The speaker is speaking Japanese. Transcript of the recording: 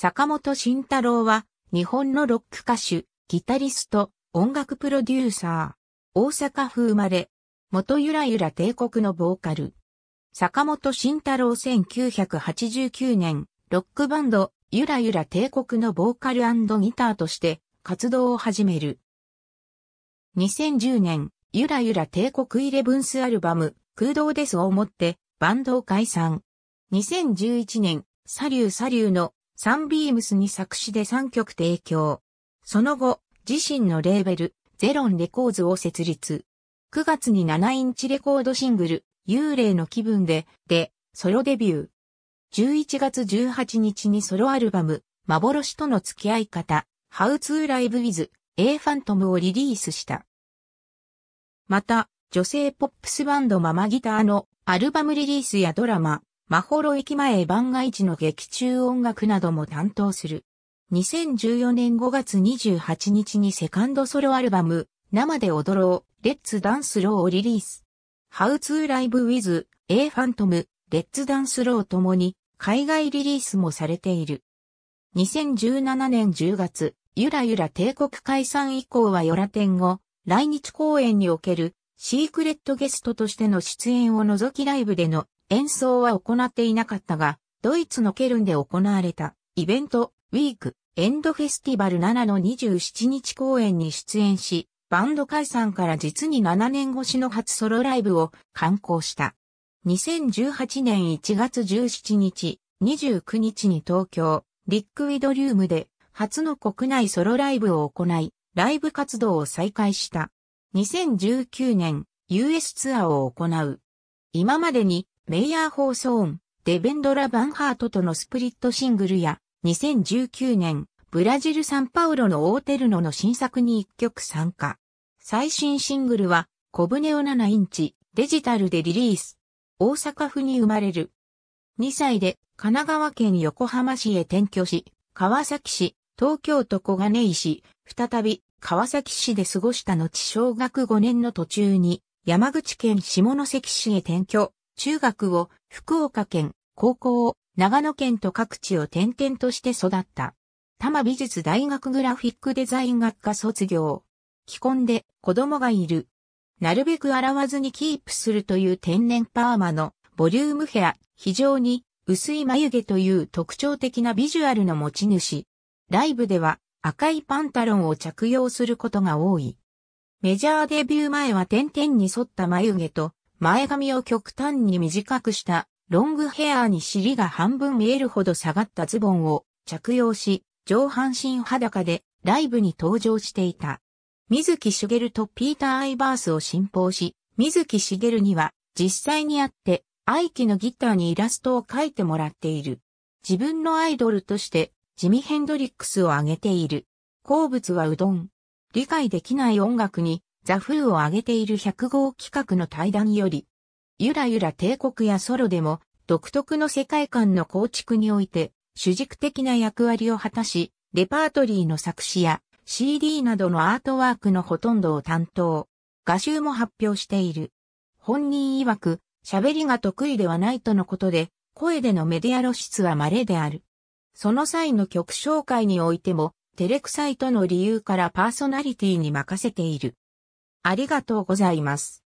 坂本慎太郎は、日本のロック歌手、ギタリスト、音楽プロデューサー。大阪府生まれ。元ゆらゆら帝国のボーカル。坂本慎太郎1989年、ロックバンド、ゆらゆら帝国のボーカルギターとして活動を始める。2010年、ゆらゆら帝国イレブンスアルバム、空洞ですをもって、バンドを解散。2011年、サリューサリューのサンビームスに作詞で3曲提供。その後、自身のレーベル、ゼロンレコーズを設立。9月に7インチレコードシングル、幽霊の気分で、で、ソロデビュー。11月18日にソロアルバム、幻との付き合い方、How to Live with A Phantom をリリースした。また、女性ポップスバンドママギターのアルバムリリースやドラマ、マホロ駅前番外地の劇中音楽なども担当する。2014年5月28日にセカンドソロアルバム、生で踊ろう、レッツダンスローをリリース。How to Live with A Phantom, レッツダンスローともに海外リリースもされている。2017年10月、ゆらゆら帝国解散以降はヨラン。後、来日公演におけるシークレットゲストとしての出演を除きライブでの演奏は行っていなかったが、ドイツのケルンで行われたイベント、ウィーク、エンドフェスティバル7の27日公演に出演し、バンド解散から実に7年越しの初ソロライブを刊行した。2018年1月17日、29日に東京、リックウィドリウムで初の国内ソロライブを行い、ライブ活動を再開した。2019年、US ツアーを行う。今までにメイヤー放送音、デベンドラ・バンハートとのスプリットシングルや、2019年、ブラジル・サンパウロのオーテルノの新作に一曲参加。最新シングルは、コブネオ7インチ、デジタルでリリース。大阪府に生まれる。2歳で、神奈川県横浜市へ転居し、川崎市、東京都小金井市、再び、川崎市で過ごした後小学5年の途中に、山口県下関市へ転居。中学を福岡県、高校を長野県と各地を転々として育った。多摩美術大学グラフィックデザイン学科卒業。既婚で子供がいる。なるべく洗わずにキープするという天然パーマのボリュームヘア、非常に薄い眉毛という特徴的なビジュアルの持ち主。ライブでは赤いパンタロンを着用することが多い。メジャーデビュー前は点々に沿った眉毛と前髪を極端に短くしたロングヘアーに尻が半分見えるほど下がったズボンを着用し、上半身裸でライブに登場していた。水木しげるとピーター・アイバースを信奉し、水木しげるには実際に会って愛機のギターにイラストを描いてもらっている。自分のアイドルとしてジミヘンドリックスを挙げている。好物はうどん。理解できない音楽にザ・フーを挙げている100号企画の対談より、ゆらゆら帝国やソロでも、独特の世界観の構築において、主軸的な役割を果たし、レパートリーの作詞や CD などのアートワークのほとんどを担当、画集も発表している。本人曰く、喋りが得意ではないとのことで、声でのメディア露出は稀である。その際の曲紹介においても、照れくさいとの理由からパーソナリティに任せている。ありがとうございます。